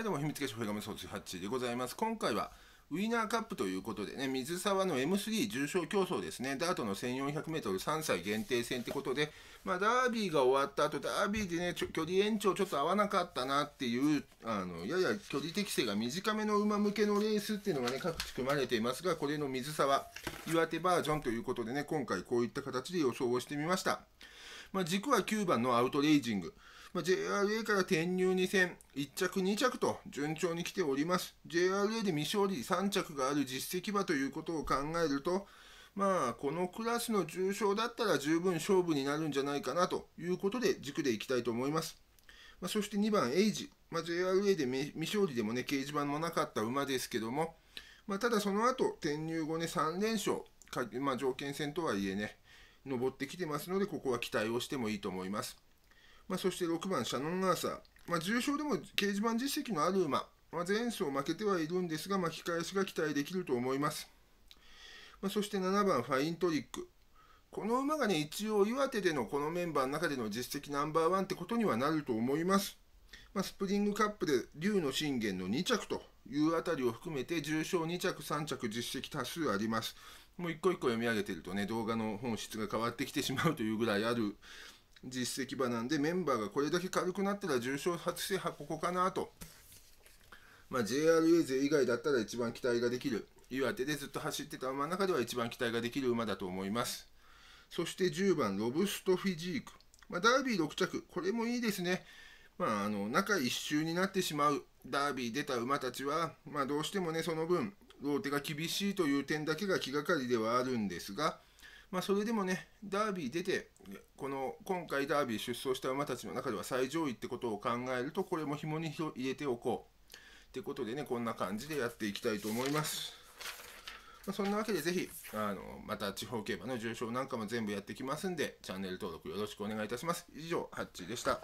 はいどうも秘密結社フェがめ総ハッ8でございます今回はウィナーカップということでね、水沢の M3 重賞競争ですね、ダートの 1400m3 歳限定戦ってことで、まあ、ダービーが終わった後、ダービーでね、距離延長ちょっと合わなかったなっていう、あの、やや距離適性が短めの馬向けのレースっていうのがね、各地組まれていますが、これの水沢、岩手バージョンということでね、今回こういった形で予想をしてみました。まあ、軸は9番のアウトレイジング。まあ、JRA から転入2戦、1着2着と順調に来ております。JRA で未勝利3着がある実績馬ということを考えると、まあ、このクラスの重賞だったら十分勝負になるんじゃないかなということで軸でいきたいと思います。まあ、そして2番、エイジ。まあ、JRA で未勝利でもね、掲示板もなかった馬ですけども、まあ、ただその後、転入後ね、3連勝、まあ、条件戦とはいえね、上ってきてますので、ここは期待をしてもいいと思います。まあ、そして6番シャノン・アーサー、まあ、重賞でも掲示板実績のある馬、まあ、前走負けてはいるんですが巻き返しが期待できると思います、まあ、そして7番ファイントリックこの馬がね一応岩手でのこのメンバーの中での実績ナンバーワンってことにはなると思いますまあ、スプリングカップで竜の信玄の2着というあたりを含めて重賞2着3着実績多数ありますもう一個一個読み上げてるとね動画の本質が変わってきてしまうというぐらいある実績場なんでメンバーがこれだけ軽くなったら重賞初制覇ここかなと、まあ、JRA 勢以外だったら一番期待ができる岩手でずっと走ってた馬の中では一番期待ができる馬だと思いますそして10番ロブストフィジーク、まあ、ダービー6着これもいいですねまあ、あの中1周になってしまうダービー出た馬たちは、まあ、どうしてもねその分ローテが厳しいという点だけが気がかりではあるんですが、まあ、それでもね、ダービー出て、この今回ダービー出走した馬たちの中では最上位ってことを考えると、これも紐に入れておこう。ってことでね、こんな感じでやっていきたいと思います。まあ、そんなわけで、ぜひ、あの、また地方競馬の重賞なんかも全部やってきますんで、チャンネル登録よろしくお願いいたします。以上、ハッチーでした。